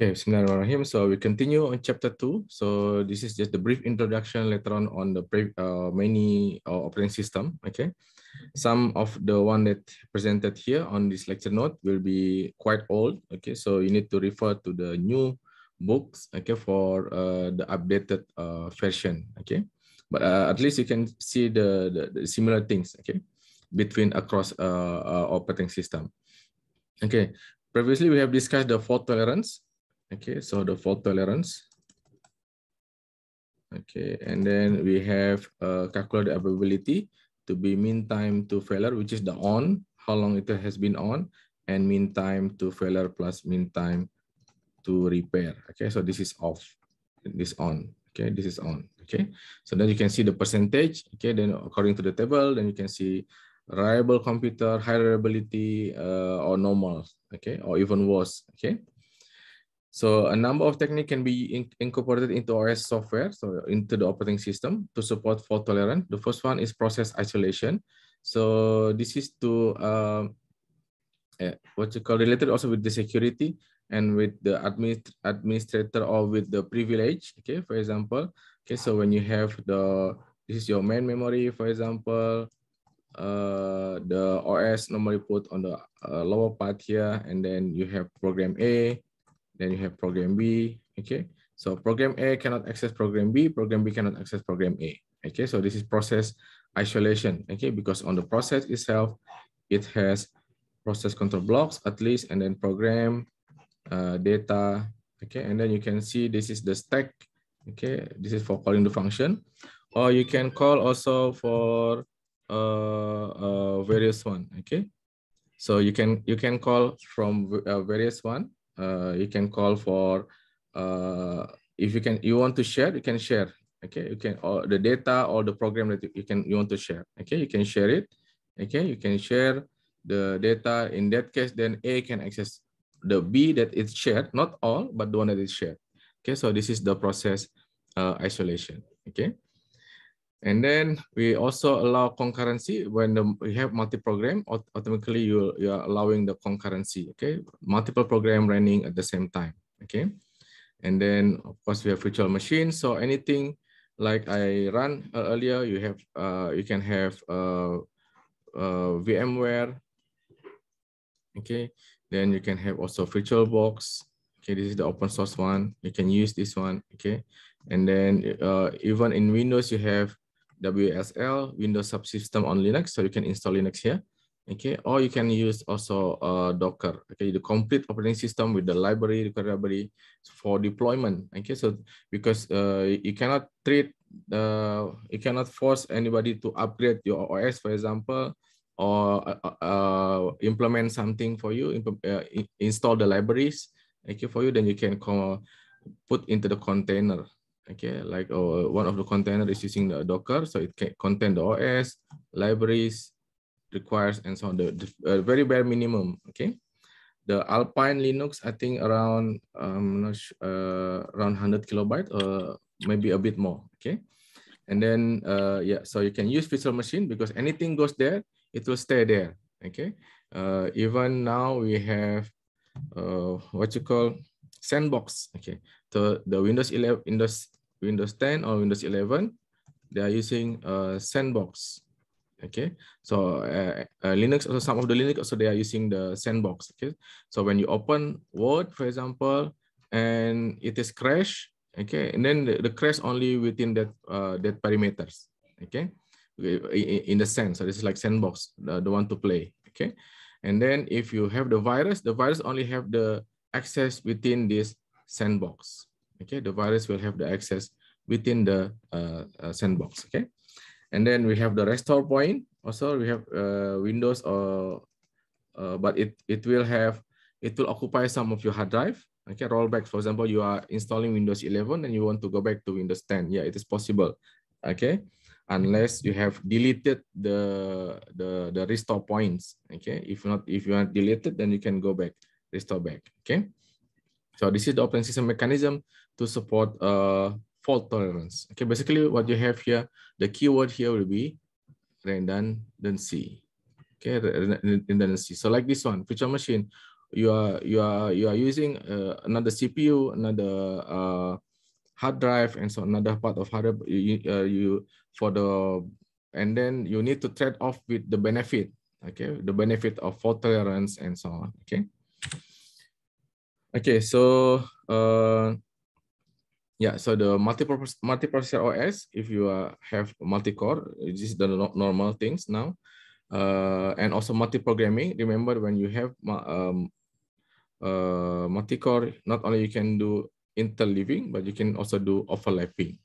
Okay, Bismillahirrahmanirrahim. So we continue on chapter 2. So this is just the brief introduction later on on the uh, many uh, operating system. Okay, some of the one that presented here on this lecture note will be quite old. Okay, so you need to refer to the new books. Okay, for uh, the updated uh, version. Okay, but uh, at least you can see the, the, the similar things. Okay, between across uh, uh operating system. Okay, previously we have discussed the fault tolerance Okay, so the fault tolerance. Okay, and then we have uh, calculate the availability to be mean time to failure, which is the on, how long it has been on, and mean time to failure plus mean time to repair. Okay, so this is off, this on. Okay, this is on. Okay, so then you can see the percentage. Okay, then according to the table, then you can see reliable computer, high reliability, uh, or normal. Okay, or even worse. Okay, so a number of techniques can be in incorporated into OS software, so into the operating system to support fault tolerant. The first one is process isolation. So this is to uh, uh, what you call related also with the security and with the administ administrator or with the privilege. Okay, for example, okay, so when you have the this is your main memory, for example, uh, the OS normally put on the uh, lower part here, and then you have program A, then you have program B, okay? So program A cannot access program B, program B cannot access program A, okay? So this is process isolation, okay? Because on the process itself, it has process control blocks at least, and then program uh, data, okay? And then you can see this is the stack, okay? This is for calling the function. Or you can call also for uh, uh, various one, okay? So you can you can call from uh, various one uh, you can call for uh, if you can you want to share you can share okay you can or the data or the program that you can you want to share okay you can share it okay you can share the data in that case then a can access the b that is shared not all but the one that is shared okay so this is the process uh, isolation okay and then we also allow concurrency when the, we have multi-program, automatically you, you are allowing the concurrency, okay? Multiple program running at the same time, okay? And then of course we have virtual machines. So anything like I run uh, earlier, you have uh, you can have uh, uh, VMware, okay? Then you can have also VirtualBox, okay? This is the open source one. You can use this one, okay? And then uh, even in Windows, you have WSL, Windows Subsystem on Linux. So you can install Linux here. Okay, or you can use also uh, Docker. Okay, the complete operating system with the library, the library for deployment. Okay, so because uh, you cannot treat, uh, you cannot force anybody to upgrade your OS, for example, or uh, uh, implement something for you, uh, install the libraries. Okay, for you, then you can put into the container okay like uh, one of the container is using the docker so it can contain the os libraries requires and so on the, the uh, very bare minimum okay the alpine linux i think around um not sure, uh, around 100 kilobyte or maybe a bit more okay and then uh yeah so you can use virtual machine because anything goes there it will stay there okay uh even now we have uh what you call sandbox. Okay, so the Windows 11, Windows Windows 10 or Windows 11, they are using uh, sandbox. Okay, so uh, uh, Linux also some of the Linux also they are using the sandbox. Okay, so when you open Word, for example, and it is crash. Okay, and then the, the crash only within that uh, that parameters. Okay, in, in the sense, so this is like sandbox, the, the one to play. Okay, and then if you have the virus, the virus only have the access within this sandbox. Okay, the virus will have the access within the uh, uh, sandbox. Okay, and then we have the restore point. Also, we have uh, Windows, or uh, but it it will have it will occupy some of your hard drive. Okay, rollback. For example, you are installing Windows 11 and you want to go back to Windows 10. Yeah, it is possible. Okay, unless you have deleted the the the restore points. Okay, if not if you are deleted, then you can go back restore back. Okay. So this is the operating system mechanism to support uh, fault tolerance. Okay, basically what you have here, the keyword here will be redundancy. Okay, redundancy. So like this one, virtual machine, you are you are you are using uh, another CPU, another uh, hard drive, and so another part of hard You, uh, you for the and then you need to trade off with the benefit. Okay, the benefit of fault tolerance and so on. Okay. Okay, so uh, yeah, so the multi-purpose multi-processor OS, if you uh, have multi-core, this is the normal things now, uh, and also multi-programming. Remember, when you have um, uh, multi-core, not only you can do interleaving, but you can also do overlapping.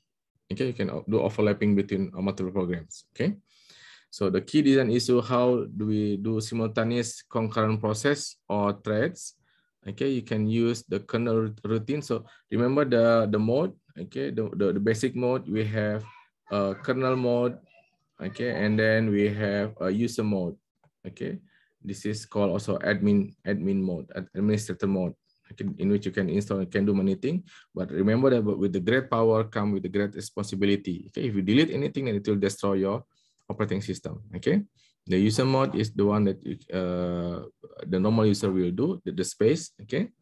Okay, you can do overlapping between uh, multiple programs. Okay, so the key design issue how do we do simultaneous concurrent process or threads okay you can use the kernel routine so remember the the mode okay the, the, the basic mode we have uh, kernel mode okay and then we have a user mode okay this is called also admin admin mode administrator mode okay, in which you can install and can do many things but remember that with the great power come with the great responsibility okay if you delete anything then it will destroy your operating system okay the user mode is the one that uh, the normal user will do, the, the space, okay?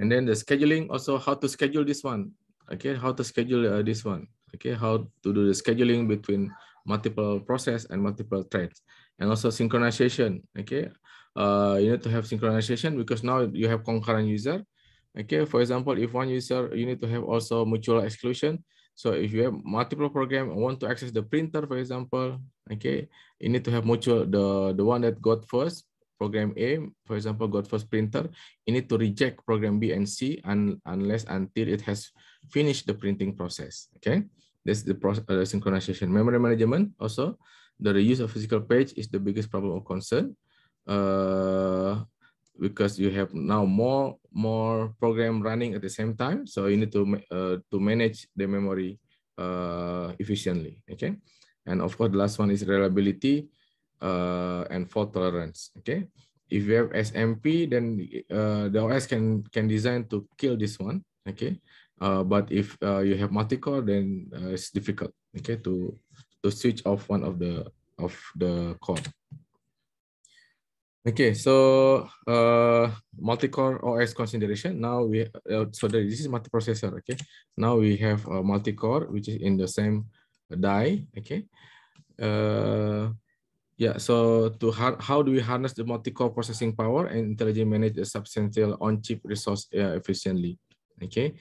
And then the scheduling, also how to schedule this one, okay? How to schedule uh, this one, okay? How to do the scheduling between multiple process and multiple threads. And also synchronization, okay? Uh, you need to have synchronization because now you have concurrent user, okay? For example, if one user, you need to have also mutual exclusion, so if you have multiple program, and want to access the printer, for example, okay, you need to have mutual, the, the one that got first, program A, for example, got first printer, you need to reject program B and C un, unless until it has finished the printing process, okay? That's the process, uh, synchronization. Memory management also, the reuse of physical page is the biggest problem of concern. Uh, because you have now more more program running at the same time so you need to uh, to manage the memory uh, efficiently okay and of course the last one is reliability uh, and fault tolerance okay if you have smp then uh, the os can can design to kill this one okay uh, but if uh, you have multi-core then it's difficult okay to to switch off one of the of the core Okay, so uh, multi-core OS consideration. Now we uh, so this is multiprocessor. Okay, now we have a multi-core which is in the same die. Okay, uh, yeah. So to how do we harness the multi-core processing power and intelligently manage the substantial on-chip resource uh, efficiently? Okay,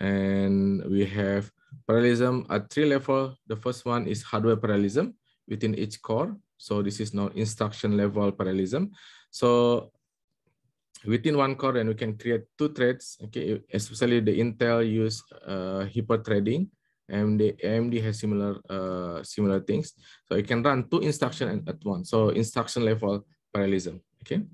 and we have parallelism at three level. The first one is hardware parallelism within each core. So this is now instruction level parallelism. So within one core, and we can create two threads, okay, especially the Intel use uh, hyper-threading, AMD, AMD has similar uh, similar things. So you can run two instruction at once. So instruction level parallelism, okay?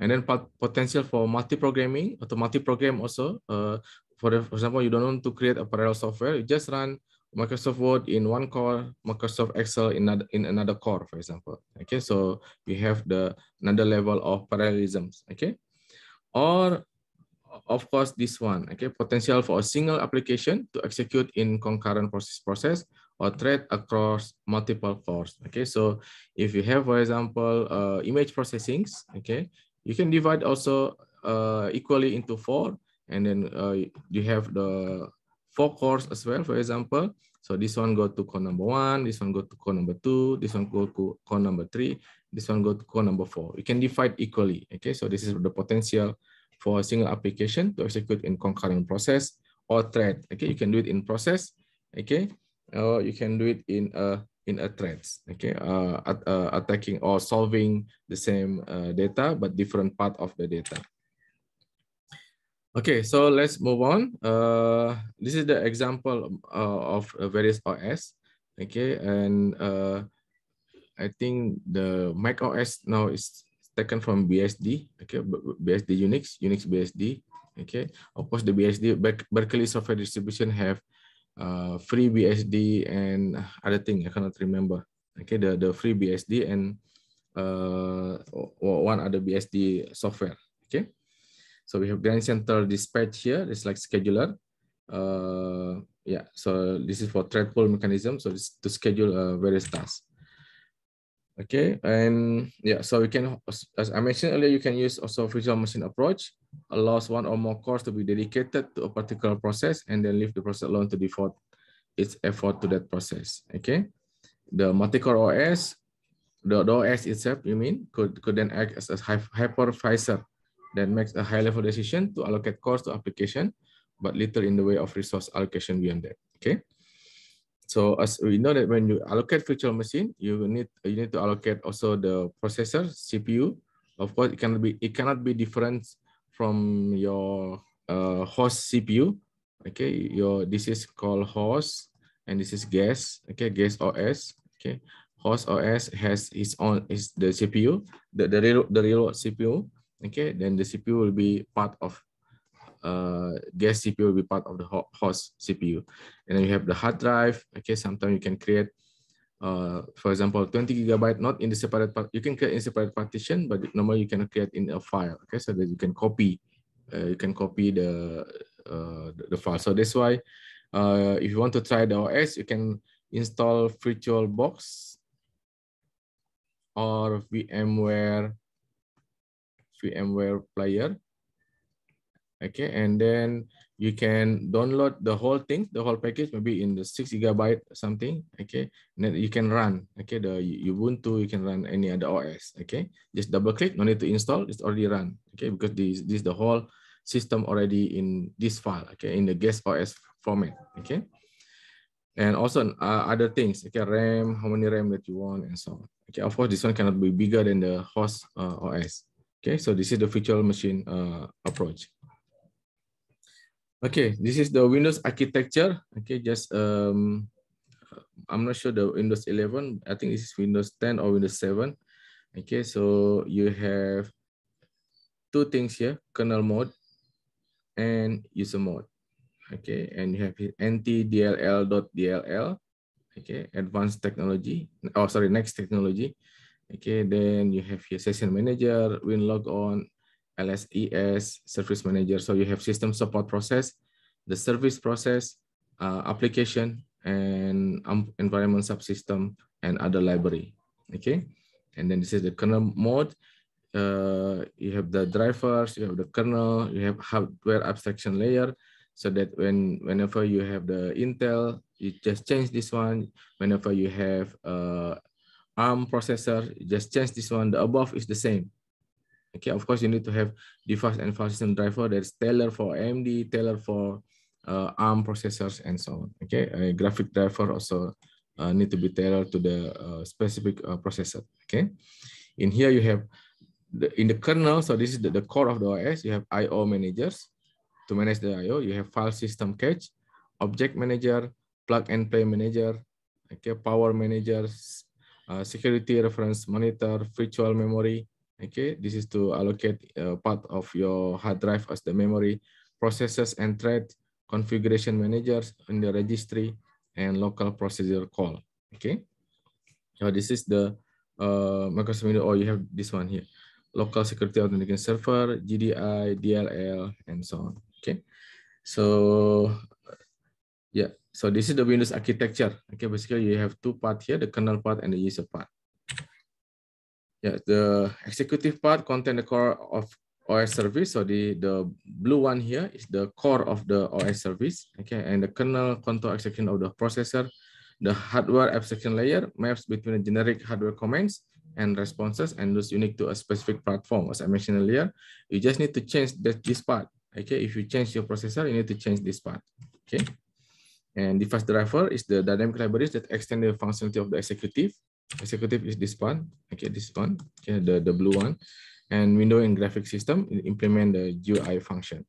And then pot potential for multi-programming or to multi-program also. Uh, for, for example, you don't want to create a parallel software, you just run Microsoft Word in one core, Microsoft Excel in another, in another core, for example. Okay, so we have the another level of parallelisms. Okay, or of course this one. Okay, potential for a single application to execute in concurrent process process or thread across multiple cores. Okay, so if you have, for example, uh, image processings. Okay, you can divide also uh, equally into four, and then uh, you have the four cores as well, for example. So this one go to core number one, this one go to core number two, this one go to core number three, this one go to core number four. You can divide equally, okay? So this is the potential for a single application to execute in concurrent process or thread, okay? You can do it in process, okay? Or you can do it in a in a threads, okay? Uh, at, uh attacking or solving the same uh, data, but different part of the data. Okay, so let's move on. Uh, this is the example uh, of uh, various OS. Okay, and uh, I think the Mac OS now is taken from BSD. Okay, BSD Unix, Unix BSD. Okay, of course the BSD Berkeley Software Distribution have uh, free BSD and other thing I cannot remember. Okay, the the free BSD and uh, one other BSD software. Okay. So we have Grand Center dispatch here. It's like scheduler. Uh, yeah, so this is for thread pool mechanism. So it's to schedule uh, various tasks. Okay, and yeah, so we can, as I mentioned earlier, you can use also virtual machine approach, allows one or more cores to be dedicated to a particular process and then leave the process alone to devote its effort to that process, okay? The multi-core OS, the, the OS itself, you mean, could, could then act as a hypervisor that makes a high-level decision to allocate cores to application, but little in the way of resource allocation beyond that. Okay. So as we know that when you allocate virtual machine, you need you need to allocate also the processor, CPU. Of course, it cannot be it cannot be different from your uh, host CPU. Okay, your this is called host, and this is guest. Okay, guest OS. Okay, host OS has its own is the CPU, the the real the real CPU Okay, then the CPU will be part of uh, guest CPU will be part of the host CPU. And then you have the hard drive. Okay, sometimes you can create, uh, for example, 20 gigabyte, not in the separate part. You can create in separate partition, but normally you can create in a file. Okay, so that you can copy, uh, you can copy the uh, the file. So that's why, uh, if you want to try the OS, you can install VirtualBox or VMware VMware player. Okay, and then you can download the whole thing, the whole package, maybe in the six gigabyte something. Okay, and then you can run. Okay, the Ubuntu, you can run any other OS. Okay, just double click, no need to install, it's already run. Okay, because this this the whole system already in this file. Okay, in the guest OS format. Okay and also uh, other things okay ram how many ram that you want and so on okay of course this one cannot be bigger than the host uh, os Okay, so this is the virtual machine uh, approach. Okay, this is the Windows architecture. Okay, just um, I'm not sure the Windows 11. I think this is Windows 10 or Windows 7. Okay, so you have two things here, kernel mode and user mode. Okay, and you have ntdll.dll, okay, advanced technology, oh, sorry, next technology, Okay, then you have your session manager, log on, LSES, service manager. So you have system support process, the service process, uh, application, and um, environment subsystem, and other library. Okay, and then this is the kernel mode. Uh, you have the drivers, you have the kernel, you have hardware abstraction layer, so that when whenever you have the Intel, you just change this one. Whenever you have uh, ARM processor, just change this one. The above is the same. Okay, of course, you need to have the fast and file system driver that's tailored for AMD, tailored for uh, ARM processors, and so on. Okay, a graphic driver also uh, need to be tailored to the uh, specific uh, processor. Okay, in here you have the, in the kernel, so this is the, the core of the OS, you have I.O. managers to manage the I.O. You have file system cache, object manager, plug and play manager, okay, power managers, uh, security reference monitor, virtual memory. Okay, this is to allocate uh, part of your hard drive as the memory, processes and thread, configuration managers in the registry, and local procedure call. Okay, so this is the uh, Microsoft Windows. Oh, you have this one here, local security authentication server, GDI, DLL, and so on. Okay, so yeah, so this is the Windows architecture. Okay, basically you have two parts here, the kernel part and the user part. Yeah, the executive part contain the core of OS service. So the, the blue one here is the core of the OS service. Okay, and the kernel control execution of the processor, the hardware abstraction layer maps between the generic hardware commands and responses and those unique to a specific platform. As I mentioned earlier, you just need to change that this part. Okay, if you change your processor, you need to change this part. Okay. And device driver is the dynamic libraries that extend the functionality of the executive. Executive is this one, okay, this one, okay, the, the blue one. And window and graphic system implement the GUI function.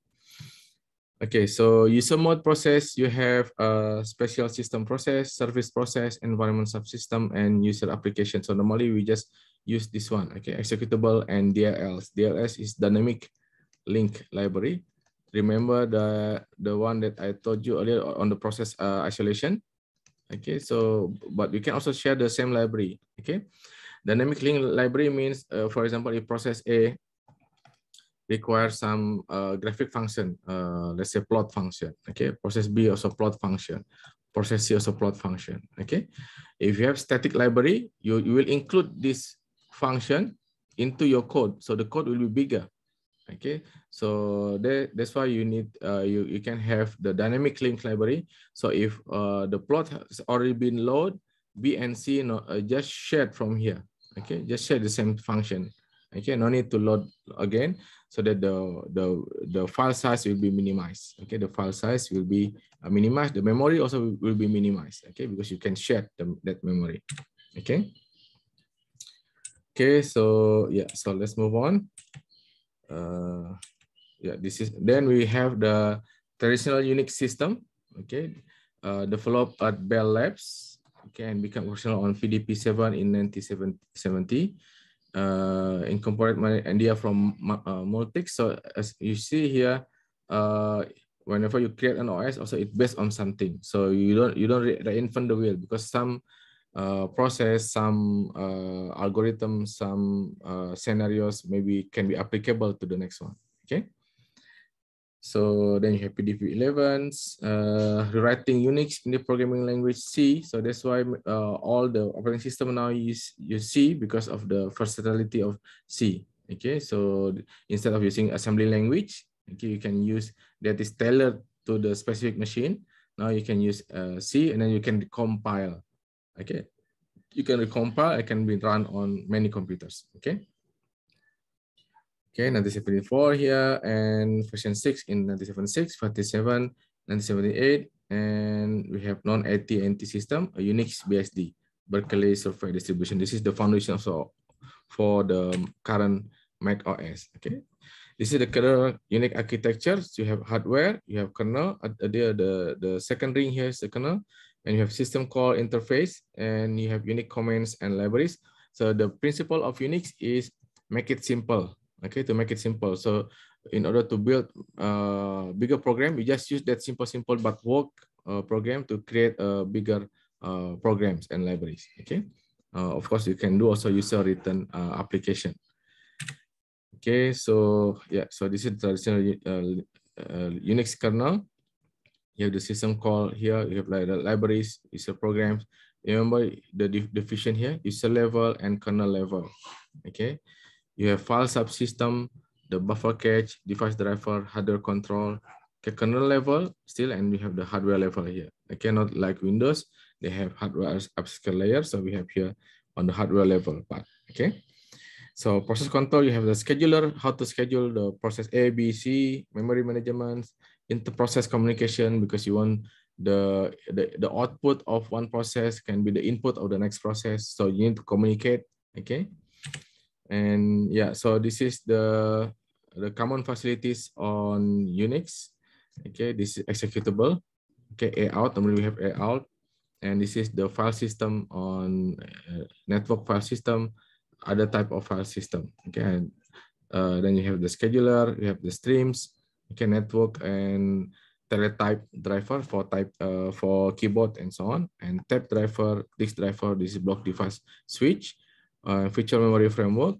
Okay, so user mode process, you have a special system process, service process, environment subsystem, and user application. So normally we just use this one, okay, executable and DLS. DLS is dynamic link library remember the the one that I told you earlier on the process uh, isolation. Okay, so but you can also share the same library. Okay, dynamic link library means, uh, for example, if process A requires some uh, graphic function, uh, let's say plot function. Okay, process B also plot function, process C also plot function. Okay, if you have static library, you, you will include this function into your code, so the code will be bigger okay so that, that's why you need uh, you you can have the dynamic link library so if uh, the plot has already been loaded b and c no, uh, just shared from here okay just share the same function okay no need to load again so that the the the file size will be minimized okay the file size will be uh, minimized the memory also will be minimized okay because you can share the, that memory okay okay so yeah so let's move on uh, yeah, this is, then we have the traditional Unix system, okay, uh, developed at Bell Labs, okay, and become functional on VDP7 in 1970. Uh, incorporate my idea from uh, Multic. So as you see here, uh, whenever you create an OS, also it based on something. So you don't you don't reinvent the wheel because some uh, process, some uh, algorithms, some uh, scenarios maybe can be applicable to the next one. Okay. So then you have PDP 11s uh, rewriting Unix in the programming language C. So that's why uh, all the operating system now use, you C because of the versatility of C. Okay, so instead of using assembly language, okay, you can use that is tailored to the specific machine. Now you can use uh, C and then you can compile Okay, you can compile. It can be run on many computers. Okay. Okay, 1974 here and version 6 in 1976, 47, 1978, and we have non-AT t system, a Unix BSD, Berkeley Software Distribution. This is the foundation for, for the current Mac OS. Okay, this is the kernel unique architectures. You have hardware, you have kernel. Uh, the, the, the second ring here is the kernel and you have system call interface and you have unique commands and libraries. So the principle of Unix is make it simple, okay, to make it simple. So in order to build a bigger program, you just use that simple, simple but work uh, program to create a bigger uh, programs and libraries, okay? Uh, of course, you can do also user written uh, application. Okay, so yeah, so this is traditional Unix kernel you have the system call here, you have like the libraries, it's a program. Remember the def definition here, it's a level and kernel level, okay? You have file subsystem, the buffer cache, device driver, hardware control, okay, kernel level still, and we have the hardware level here. Okay, not like Windows, they have hardware upscale layer, so we have here on the hardware level part, okay? So process control, you have the scheduler, how to schedule the process A, B, C, memory management, inter-process communication because you want the, the the output of one process can be the input of the next process so you need to communicate okay and yeah so this is the the common facilities on unix okay this is executable okay a out normally we have a out and this is the file system on uh, network file system other type of file system okay and uh, then you have the scheduler you have the streams can network and teletype driver for type uh, for keyboard and so on, and type driver, disk driver, this is block device switch, uh, feature memory framework,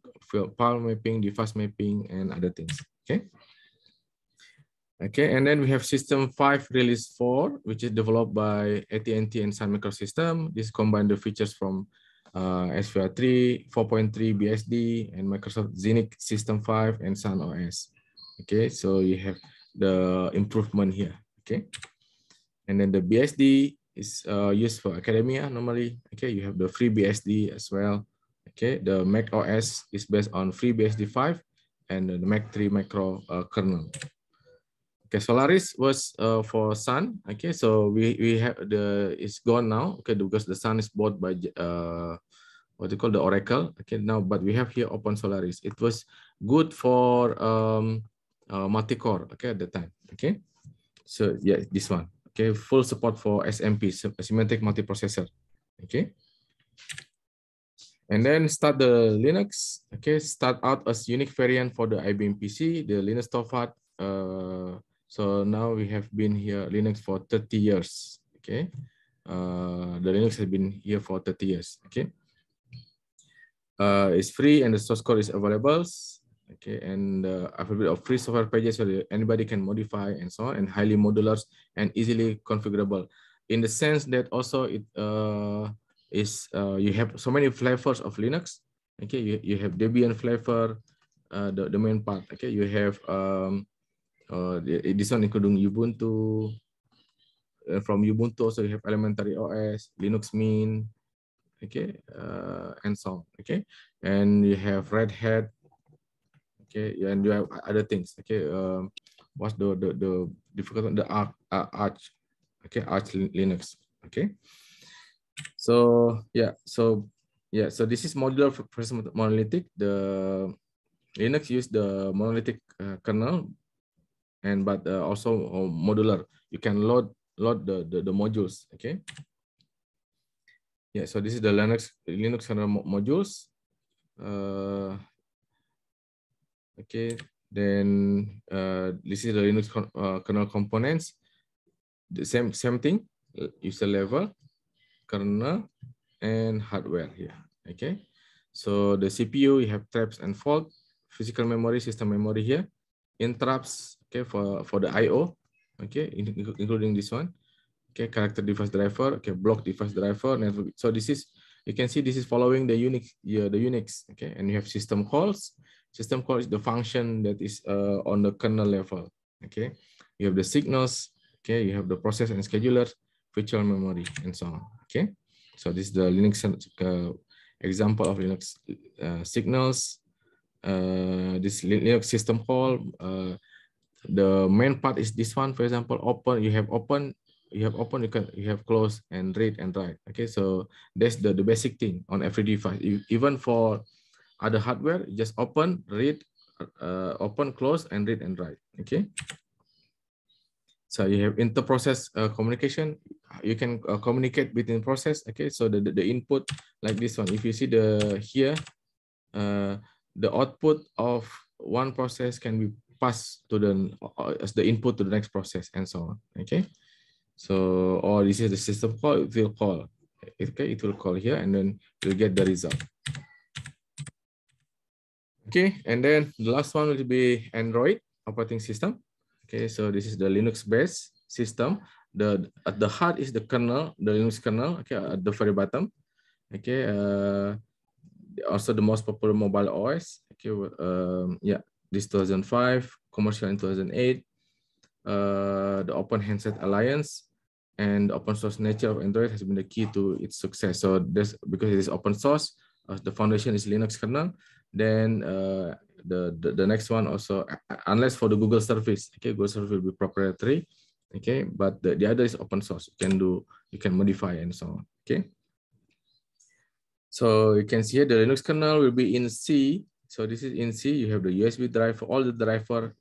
file mapping, device mapping, and other things. Okay. Okay, and then we have System 5 Release 4, which is developed by AT&T and Sun Microsystem. This combine the features from uh, SVR3, 4.3 BSD, and Microsoft Zenix System 5 and Sun OS. Okay, so you have the improvement here. Okay, and then the BSD is uh, used for academia normally. Okay, you have the free BSD as well. Okay, the Mac OS is based on free BSD 5 and the Mac 3 macro uh, kernel. Okay, Solaris was uh, for Sun. Okay, so we we have the it's gone now. Okay, because the Sun is bought by uh, what you call the Oracle. Okay, now but we have here Open Solaris. It was good for um, uh, multi-core okay, at the time. Okay, so yeah, this one. Okay, full support for SMP, semantic multiprocessor. Okay, and then start the Linux. Okay, start out as unique variant for the IBM PC, the Linux Torvald. Uh, so now we have been here Linux for 30 years. Okay, uh, the Linux has been here for 30 years. Okay. Uh, it's free and the source code is available okay and uh, bit of free software pages where anybody can modify and so on and highly modular and easily configurable in the sense that also it uh, is uh, you have so many flavors of linux okay you, you have debian flavor uh, the, the main part okay you have um uh, this one including ubuntu uh, from ubuntu so you have elementary os linux mint okay uh, and so on okay and you have red hat okay and you have other things okay um what's the the the difficult the arch, arch okay arch linux okay so yeah so yeah so this is modular versus monolithic the linux use the monolithic uh, kernel and but uh, also uh, modular you can load load the, the the modules okay yeah so this is the linux linux kernel modules uh Okay, then uh, this is the Linux uh, kernel components. The same same thing, uh, user level, kernel, and hardware here. Okay, so the CPU you have traps and fault, physical memory, system memory here, interrupts. Okay, for for the I/O. Okay, in, including this one. Okay, character device driver. Okay, block device driver. Network. So this is you can see this is following the Unix yeah, the Unix. Okay, and you have system calls System call is the function that is uh, on the kernel level. Okay, you have the signals. Okay, you have the process and scheduler, virtual memory, and so on. Okay, so this is the Linux uh, example of Linux uh, signals. Uh, this Linux system call. Uh, the main part is this one. For example, open. You have open. You have open. You can. You have close and read and write. Okay, so that's the the basic thing on every device. even for other hardware, just open, read, uh, open, close, and read and write. Okay. So you have inter-process uh, communication. You can uh, communicate between process. Okay. So the, the, the, input like this one. If you see the here, uh, the output of one process can be passed to the uh, as the input to the next process and so on. Okay. So or this is the system call. It will call. Okay. It will call here and then you get the result. Okay, and then the last one will be Android operating system. Okay, so this is the Linux-based system. The at the heart is the kernel, the Linux kernel. Okay, at the very bottom. Okay, uh, also the most popular mobile OS. Okay, um, yeah, this 2005, commercial in 2008, uh, the Open Handset Alliance, and the open source nature of Android has been the key to its success. So this because it is open source, uh, the foundation is Linux kernel, then uh, the, the, the next one also uh, uh, unless for the Google service, okay, Google service will be proprietary, okay. But the, the other is open source. You can do, you can modify and so on, okay. So you can see here the Linux kernel will be in C. So this is in C. You have the USB driver. All the driver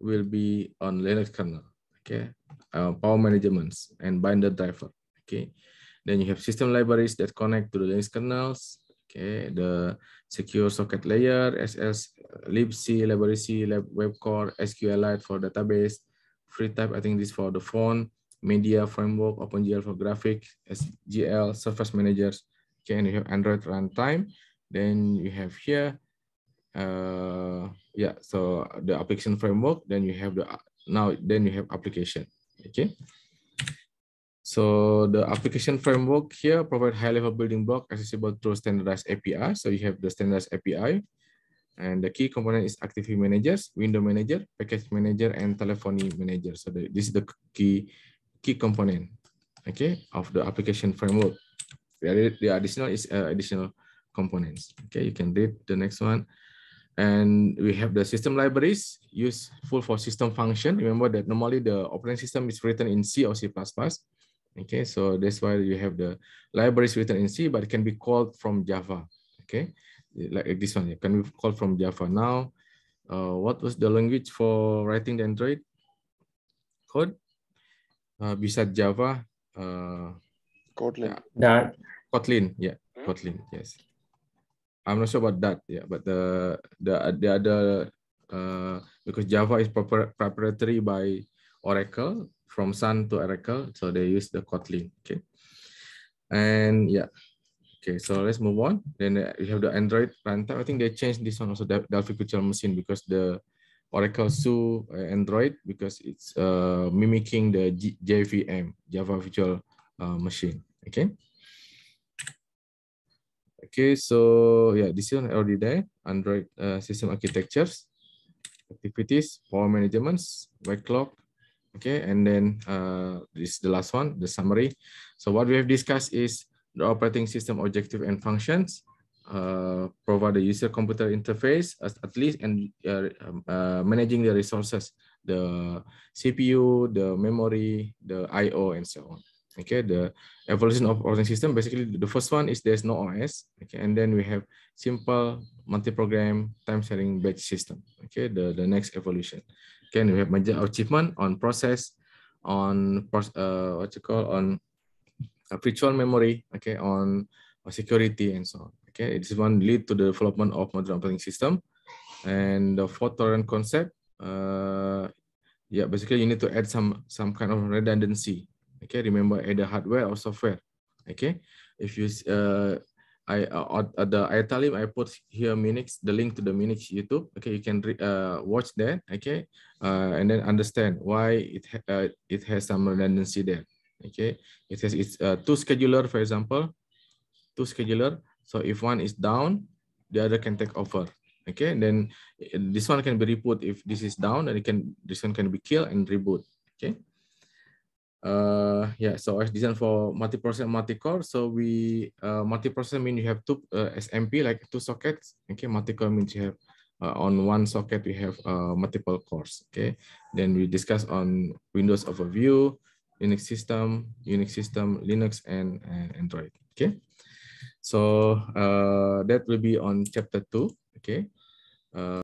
will be on Linux kernel. Okay, uh, power managements and binder driver. Okay, then you have system libraries that connect to the Linux kernels Okay, the secure socket layer, SS, libc, libc, web webcore, SQLite for database, FreeType, I think this for the phone, media framework, OpenGL for graphics, SGL, surface managers. Okay, and you have Android runtime. Then you have here, uh, yeah, so the application framework. Then you have the now. Then you have application. Okay. So the application framework here provide high-level building block accessible through standardized API. So you have the standardized API. And the key component is Activity Managers, Window Manager, Package Manager, and Telephony Manager. So the, this is the key, key component okay, of the application framework. The, the additional is uh, additional components. Okay, you can read the next one. And we have the system libraries useful for system function. Remember that normally the operating system is written in C or C++. Okay, so that's why you have the libraries written in C, but it can be called from Java. Okay, like this one, can be called from Java. Now, uh, what was the language for writing the Android code? Uh, besides Java, uh, Kotlin. Yeah. Kotlin, yeah, hmm? Kotlin, yes. I'm not sure about that, yeah, but the the the other uh, because Java is proper, proprietary by Oracle from Sun to Oracle. So they use the Kotlin. Okay. And yeah. Okay, so let's move on. Then uh, we have the Android runtime. I think they changed this one also, Delphi Virtual Machine, because the Oracle Sue uh, Android, because it's uh, mimicking the JVM, Java Virtual uh, Machine. Okay. Okay, so yeah, this one already there. Android uh, system architectures, activities, power managements, clock, Okay, and then uh, this is the last one, the summary. So what we have discussed is the operating system objective and functions, uh, provide the user computer interface as, at least, and uh, um, uh managing the resources, the CPU, the memory, the I.O., and so on. Okay, the evolution of operating system, basically the first one is there's no OS. Okay, and then we have simple multi-program time sharing batch system. Okay, the, the next evolution. Can we have major achievement on process, on uh, what you call on uh, virtual memory, okay, on uh, security and so on. Okay, this one lead to the development of modern operating system, and the fourth tolerant concept. Uh, yeah, basically you need to add some some kind of redundancy. Okay, remember either hardware or software. Okay, if you uh, I uh, uh, the him I put here Minix the link to the Minix YouTube. Okay, you can uh, watch that. Okay, uh, and then understand why it ha uh, it has some redundancy there. Okay, it has it's uh, two scheduler for example, two scheduler. So if one is down, the other can take over. Okay, and then uh, this one can be reboot if this is down, and it can this one can be killed and reboot. Okay uh, yeah, so it's designed for multi multi-core. So we uh, multi means you have two uh, SMP, like two sockets. Okay, multi-core means you have uh, on one socket we have uh, multiple cores. Okay, then we discuss on Windows overview, Unix system, Unix system, Linux, and, and Android. Okay, so uh, that will be on chapter two. Okay. Uh,